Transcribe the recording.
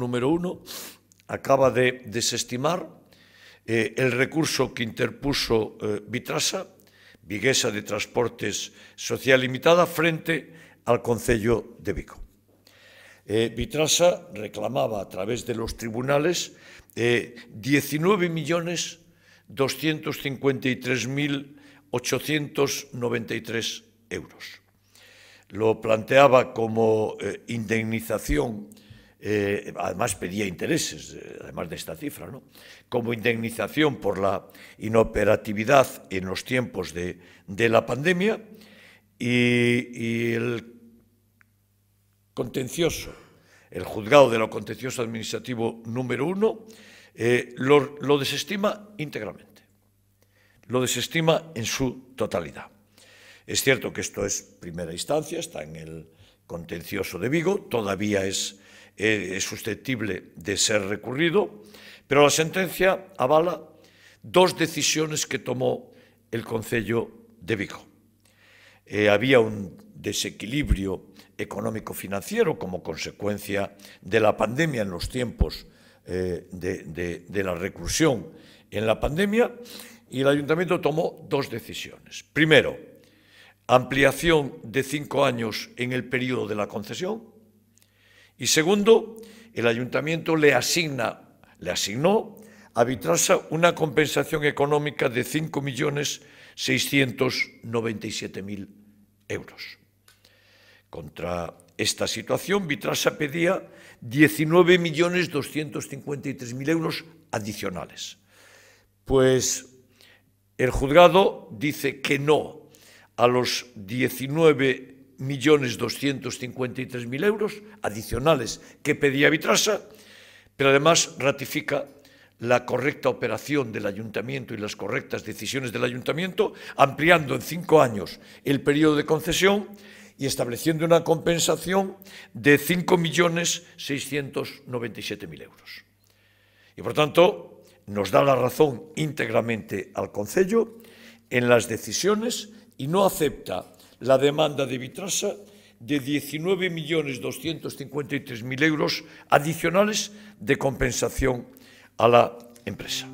número uno acaba de desestimar eh, el recurso que interpuso eh, Vitrasa, Viguesa de Transportes Social Limitada, frente al Concello de Vico. Eh, Vitrasa reclamaba a través de los tribunales 19.253.893 euros. Lo planteaba como indemnización eh, además pedía intereses, eh, además de esta cifra, como indemnización por la inoperatividad en los tiempos de, la pandemia y, el contencioso, el juzgado de lo contencioso administrativo número uno, eh, lo, lo desestima íntegramente, lo desestima en su totalidad. Es cierto que esto es primera instancia, está en el contencioso de Vigo, todavía es eh, es susceptible de ser recurrido, pero la sentencia avala dos decisiones que tomó el Concello de Vigo. Eh, había un desequilibrio económico-financiero como consecuencia de la pandemia en los tiempos eh, de, de la reclusión en la pandemia y el ayuntamiento tomó dos decisiones. Primero, ampliación de cinco años en el periodo de la concesión y segundo, el ayuntamiento le asigna, le asignó a Vitrasa una compensación económica de 5.697.000 euros. Contra esta situación, Vitrasa pedía 19.253.000 euros adicionales. Pues el juzgado dice que no a los 19 millones mil euros adicionales que pedía Vitrasa, pero además ratifica la correcta operación del ayuntamiento y las correctas decisiones del ayuntamiento, ampliando en cinco años el periodo de concesión y estableciendo una compensación de 5.697.000 euros. Y por tanto, nos da la razón íntegramente al Concello en las decisiones y no acepta la demanda de Vitrasa de 19.253.000 euros adicionales de compensación a la empresa.